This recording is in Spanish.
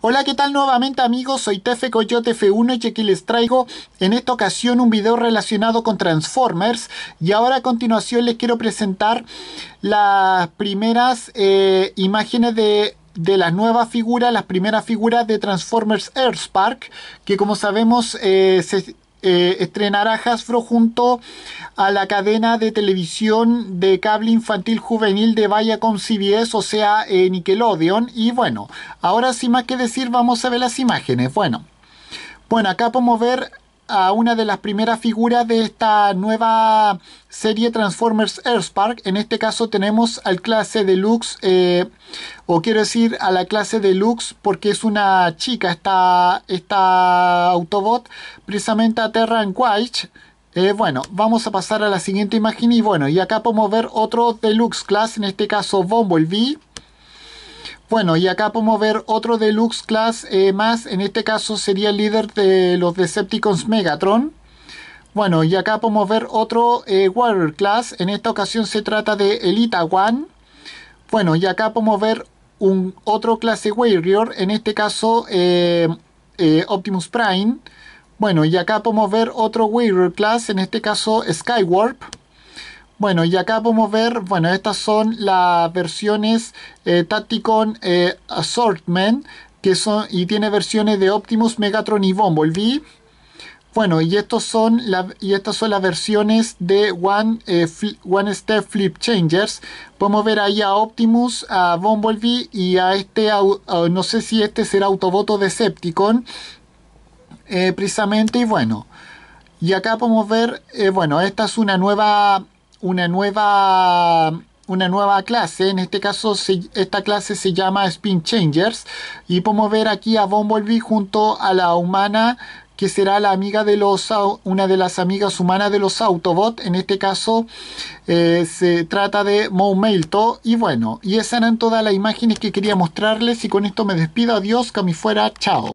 Hola, ¿qué tal nuevamente amigos? Soy Tefe Coyote F1 y aquí les traigo en esta ocasión un video relacionado con Transformers y ahora a continuación les quiero presentar las primeras eh, imágenes de las nuevas figuras, las primeras figuras de Transformers Earthspark, que como sabemos eh, se eh, estrenará Hasbro junto a la cadena de televisión de cable infantil juvenil de con CBS, o sea, eh, Nickelodeon. Y bueno, ahora sin más que decir, vamos a ver las imágenes. Bueno, bueno acá podemos ver a una de las primeras figuras de esta nueva serie Transformers Earthspark. En este caso tenemos al clase deluxe, eh, o quiero decir a la clase deluxe porque es una chica esta, esta Autobot, precisamente a Terra en Quaich. Eh, bueno, vamos a pasar a la siguiente imagen y bueno, y acá podemos ver otro deluxe class, en este caso Bumblebee. Bueno, y acá podemos ver otro Deluxe Class eh, más. En este caso sería el líder de los Decepticons Megatron. Bueno, y acá podemos ver otro eh, Warrior Class. En esta ocasión se trata de Elita One. Bueno, y acá podemos ver un otro clase Warrior. En este caso eh, Optimus Prime. Bueno, y acá podemos ver otro Warrior Class. En este caso Skywarp. Bueno, y acá podemos ver, bueno, estas son las versiones eh, Tacticon eh, Assortment, que son, y tiene versiones de Optimus, Megatron y Bumblebee. Bueno, y, estos son y estas son las versiones de One, eh, One Step Flip Changers. Podemos ver ahí a Optimus, a Bumblebee y a este, no sé si este será Autoboto Decepticon, eh, precisamente, y bueno. Y acá podemos ver, bueno, esta es una nueva una nueva una nueva clase, en este caso esta clase se llama Spin Changers y podemos ver aquí a Bumblebee junto a la humana que será la amiga de los una de las amigas humanas de los Autobots. En este caso eh, se trata de Mo Melto. Y bueno, y esas eran todas las imágenes que quería mostrarles. Y con esto me despido. Adiós, que a fuera. Chao.